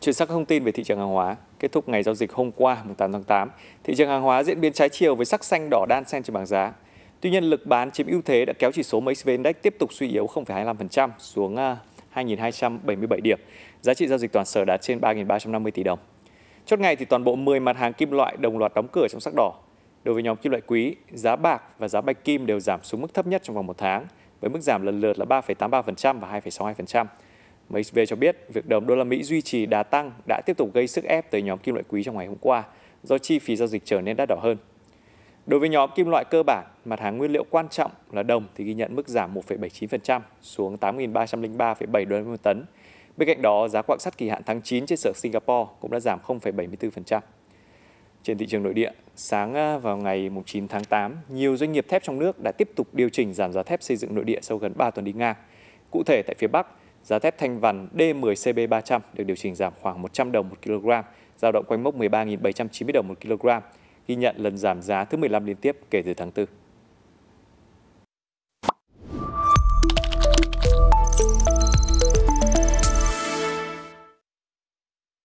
Chuyển sang các thông tin về thị trường hàng hóa, kết thúc ngày giao dịch hôm qua 8 tháng 8, thị trường hàng hóa diễn biến trái chiều với sắc xanh đỏ đan xen trên bảng giá. Tuy nhiên, lực bán chiếm ưu thế đã kéo chỉ số MXV Index tiếp tục suy yếu 0,25% xuống 2.277 à, điểm. Giá trị giao dịch toàn sở đạt trên 3.350 tỷ đồng. Chốt ngày thì toàn bộ 10 mặt hàng kim loại đồng loạt đóng cửa trong sắc đỏ. Đối với nhóm kim loại quý, giá bạc và giá bạch kim đều giảm xuống mức thấp nhất trong vòng một tháng, với mức giảm lần lượt là 3,83% và 2,62%. MSV cho biết việc đồng đô la Mỹ duy trì đà tăng đã tiếp tục gây sức ép tới nhóm kim loại quý trong ngày hôm qua do chi phí giao dịch trở nên đắt đỏ hơn. Đối với nhóm kim loại cơ bản, mặt hàng nguyên liệu quan trọng là đồng thì ghi nhận mức giảm 1,79% xuống 8.303,7 đô la một tấn. Bên cạnh đó, giá quặng sắt kỳ hạn tháng 9 trên sở Singapore cũng đã giảm 0,74%. Trên thị trường nội địa, sáng à, vào ngày 9 tháng 8, nhiều doanh nghiệp thép trong nước đã tiếp tục điều chỉnh giảm giá thép xây dựng nội địa sau gần 3 tuần đi ngang. Cụ thể tại phía Bắc, Giá thép thanh vằn D10CB300 được điều chỉnh giảm khoảng 100 đồng một kg, giao động quanh mốc 13.790 đồng một kg, ghi nhận lần giảm giá thứ 15 liên tiếp kể từ tháng 4.